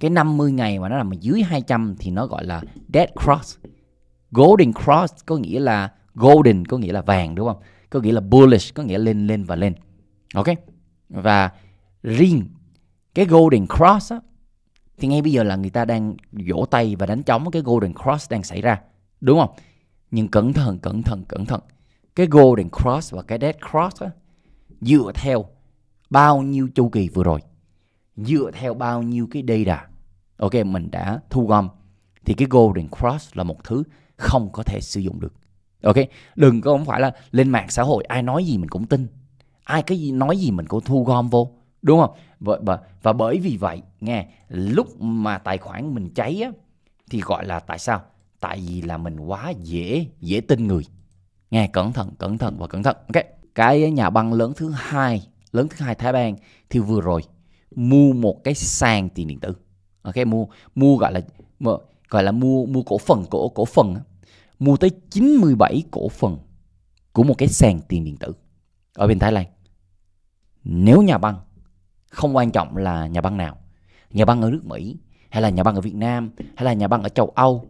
cái 50 ngày mà nó nằm dưới 200 thì nó gọi là dead cross golden cross có nghĩa là golden có nghĩa là vàng đúng không có nghĩa là bullish có nghĩa lên lên và lên ok và riêng cái golden cross á, thì ngay bây giờ là người ta đang vỗ tay và đánh trống cái golden cross đang xảy ra đúng không nhưng cẩn thận cẩn thận cẩn thận cái golden cross và cái dead cross á, dựa theo bao nhiêu chu kỳ vừa rồi dựa theo bao nhiêu cái data ok mình đã thu gom thì cái golden cross là một thứ không có thể sử dụng được ok đừng có không phải là lên mạng xã hội ai nói gì mình cũng tin ai cái gì nói gì mình cũng thu gom vô đúng không và, và, và bởi vì vậy nghe lúc mà tài khoản mình cháy á, thì gọi là tại sao tại vì là mình quá dễ dễ tin người nghe cẩn thận cẩn thận và cẩn thận ok cái nhà băng lớn thứ hai lớn thứ hai thái lan thì vừa rồi mua một cái sàn tiền điện tử ok mua mua gọi là gọi là mua mua cổ phần cổ cổ phần mua tới 97 cổ phần của một cái sàn tiền điện tử ở bên Thái Lan nếu nhà băng không quan trọng là nhà băng nào nhà băng ở nước Mỹ hay là nhà băng ở Việt Nam hay là nhà băng ở châu Âu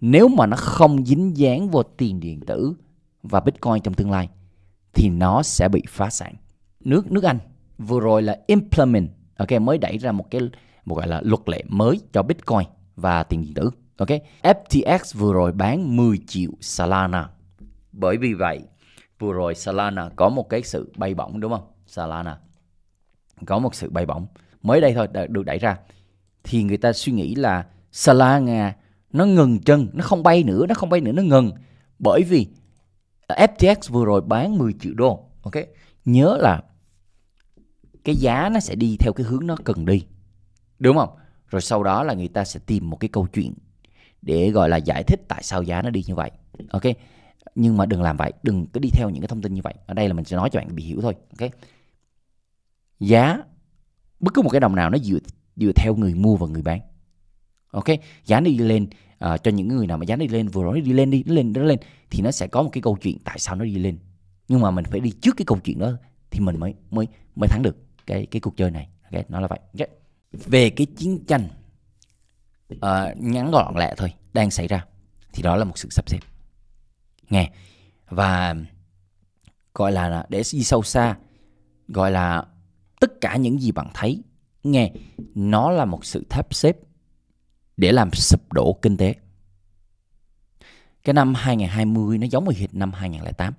nếu mà nó không dính dáng vào tiền điện tử và Bitcoin trong tương lai thì nó sẽ bị phá sản. Nước nước Anh vừa rồi là implement ok mới đẩy ra một cái một gọi là luật lệ mới cho bitcoin và tiền điện tử ok FTX vừa rồi bán 10 triệu Solana bởi vì vậy vừa rồi Solana có một cái sự bay bổng đúng không Solana có một sự bay bổng mới đây thôi được đẩy ra thì người ta suy nghĩ là Solana nó ngừng chân nó không bay nữa nó không bay nữa nó ngừng bởi vì FTX vừa rồi bán 10 triệu đô ok nhớ là cái giá nó sẽ đi theo cái hướng nó cần đi đúng không rồi sau đó là người ta sẽ tìm một cái câu chuyện để gọi là giải thích tại sao giá nó đi như vậy ok nhưng mà đừng làm vậy đừng cứ đi theo những cái thông tin như vậy ở đây là mình sẽ nói cho bạn bị hiểu thôi ok giá bất cứ một cái đồng nào nó dựa dựa theo người mua và người bán ok giá nó đi lên uh, cho những người nào mà giá nó đi lên vừa nói đi lên đi nó lên nó lên thì nó sẽ có một cái câu chuyện tại sao nó đi lên nhưng mà mình phải đi trước cái câu chuyện đó thì mình mới mới mới thắng được cái cái cuộc chơi này okay, nó là vậy okay. về cái chiến tranh uh, ngắn gọn lẹ thôi đang xảy ra thì đó là một sự sắp xếp nghe và gọi là để đi sâu xa gọi là tất cả những gì bạn thấy nghe nó là một sự thắp xếp để làm sụp đổ kinh tế cái năm 2020 nó giống như hiện năm 2008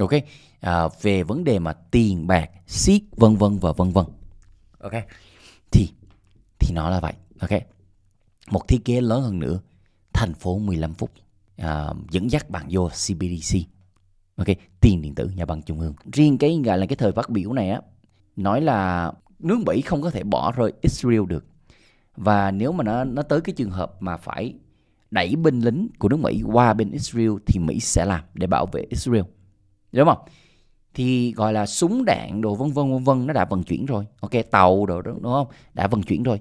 ok à, về vấn đề mà tiền bạc siết vân vân và vân vân ok thì thì nó là vậy ok một thiết kế lớn hơn nữa thành phố 15 phút à, dẫn dắt bạn vô CBDC ok tiền điện tử nhà băng trung ương riêng cái gọi là cái thời phát biểu này á nói là nước Mỹ không có thể bỏ rơi Israel được và nếu mà nó nó tới cái trường hợp mà phải đẩy binh lính của nước Mỹ qua bên Israel thì Mỹ sẽ làm để bảo vệ Israel đúng không thì gọi là súng đạn đồ vân vân vân vân nó đã vận chuyển rồi ok tàu đồ đó đúng không đã vận chuyển rồi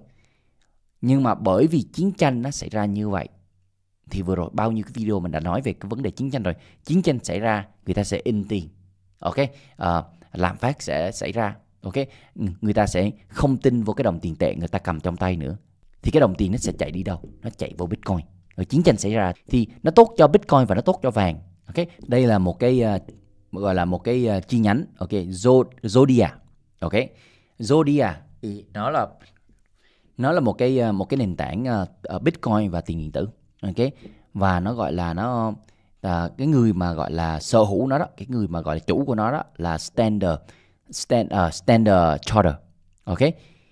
nhưng mà bởi vì chiến tranh nó xảy ra như vậy thì vừa rồi bao nhiêu cái video mình đã nói về cái vấn đề chiến tranh rồi chiến tranh xảy ra người ta sẽ in tiền ok à, ờ, làm phát sẽ xảy ra ok người ta sẽ không tin vào cái đồng tiền tệ người ta cầm trong tay nữa thì cái đồng tiền nó sẽ chạy đi đâu nó chạy vào bitcoin rồi chiến tranh xảy ra thì nó tốt cho bitcoin và nó tốt cho vàng ok đây là một cái ờ, gọi là một cái uh, chi nhánh ok zodiac, Zodia ok Zodia thì nó là nó là một cái ờ, một cái nền tảng uh, Bitcoin và tiền điện tử ok và nó gọi là nó uh, cái người mà gọi là sở hữu nó đó cái người mà gọi là chủ của nó đó là Standard Stand, uh, Standard Charter ok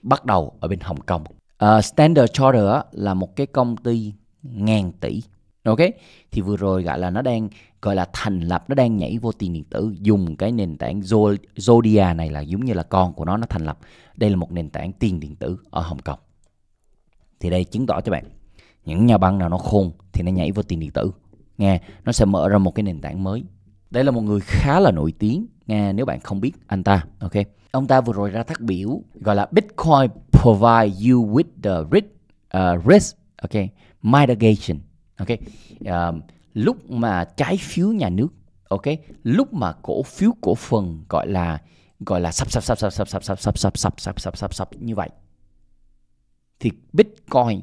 bắt đầu ở bên Hồng Kông uh, Standard Charter là một cái công ty ngàn tỷ ok thì vừa rồi gọi là nó đang gọi là thành lập nó đang nhảy vô tiền điện tử dùng cái nền tảng Zodia này là giống như là con của nó nó thành lập đây là một nền tảng tiền điện tử ở Hồng Kông thì đây chứng tỏ cho bạn những nhà băng nào nó khôn thì nó nhảy vô tiền điện tử nghe nó sẽ mở ra một cái nền tảng mới đây là một người khá là nổi tiếng nghe nếu bạn không biết anh ta ok ông ta vừa rồi ra phát biểu gọi là Bitcoin provide you with the risk uh, risk ok mitigation ok uh, lúc mà trái phiếu nhà nước ok lúc mà cổ phiếu cổ phần gọi là gọi là sắp sắp sắp sắp sắp sắp sắp sắp sắp sắp sắp sắp sắp sắp như vậy thì bitcoin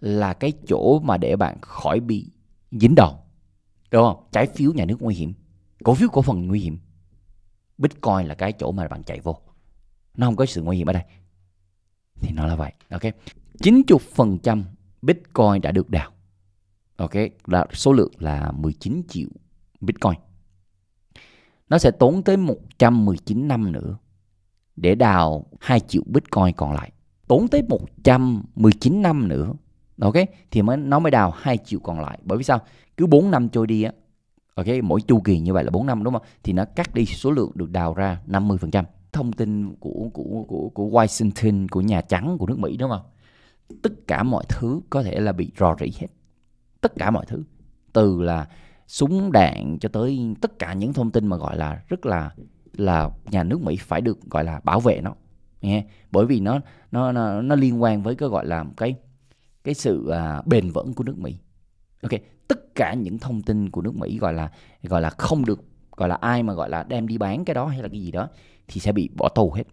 là cái chỗ mà để bạn khỏi bị dính đòn đúng không trái phiếu nhà nước nguy hiểm cổ phiếu cổ phần nguy hiểm bitcoin là cái chỗ mà bạn chạy vô nó không có sự nguy hiểm ở đây thì nó là vậy ok 90% bitcoin đã được đào ok là số lượng là 19 triệu bitcoin nó sẽ tốn tới 119 năm nữa để đào 2 triệu bitcoin còn lại tốn tới 119 năm nữa ok thì mới nó mới đào 2 triệu còn lại bởi vì sao cứ 4 năm trôi đi á ok mỗi chu kỳ như vậy là 4 năm đúng không thì nó cắt đi số lượng được đào ra 50% thông tin của của của của Washington của nhà trắng của nước Mỹ đúng không tất cả mọi thứ có thể là bị rò rỉ hết tất cả mọi thứ từ là súng đạn cho tới tất cả những thông tin mà gọi là rất là là nhà nước Mỹ phải được gọi là bảo vệ nó nghe bởi vì nó nó nó, nó liên quan với cái gọi là cái cái sự à, bền vững của nước Mỹ ok tất cả những thông tin của nước Mỹ gọi là gọi là không được gọi là ai mà gọi là đem đi bán cái đó hay là cái gì đó thì sẽ bị bỏ tù hết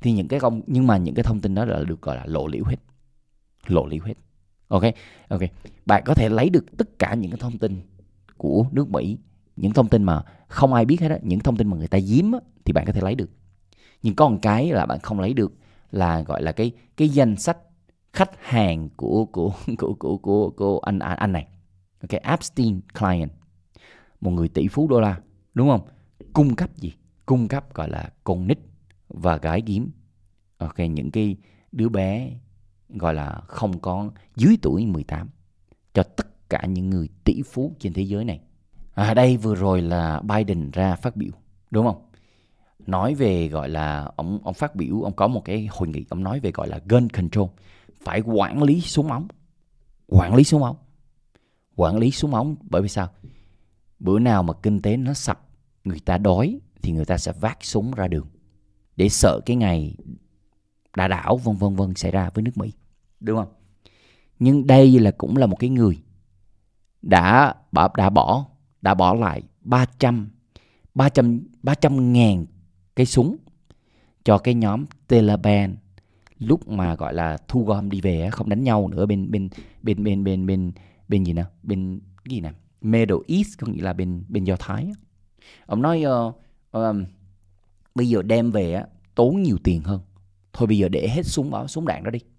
thì những cái công nhưng mà những cái thông tin đó là được gọi là lộ liễu hết lộ liễu hết ok ok bạn có thể lấy được tất cả những cái thông tin của nước mỹ những thông tin mà không ai biết hết á những thông tin mà người ta giếm á, thì bạn có thể lấy được nhưng có một cái là bạn không lấy được là gọi là cái cái danh sách khách hàng của của của của của, của anh anh này ok Epstein client một người tỷ phú đô la đúng không cung cấp gì cung cấp gọi là con nít và gái kiếm ok những cái đứa bé gọi là không có dưới tuổi 18 cho tất cả những người tỷ phú trên thế giới này. À đây vừa rồi là Biden ra phát biểu, đúng không? Nói về gọi là ông ông phát biểu, ông có một cái hội nghị ông nói về gọi là gun control, phải quản lý súng ống. Quản lý súng ống. Quản lý súng ống bởi vì sao? Bữa nào mà kinh tế nó sập, người ta đói thì người ta sẽ vác súng ra đường để sợ cái ngày đã đảo vân vân vân xảy ra với nước Mỹ đúng không nhưng đây là cũng là một cái người đã bỏ đã bỏ đã bỏ lại 300 300 300 ngàn cái súng cho cái nhóm Taliban lúc mà gọi là thu gom đi về không đánh nhau nữa bên bên bên bên bên bên bên gì nào bên cái gì nào Middle East có nghĩa là bên bên do thái ông nói uh, um, bây giờ đem về tốn nhiều tiền hơn thôi bây giờ để hết súng súng đạn đó đi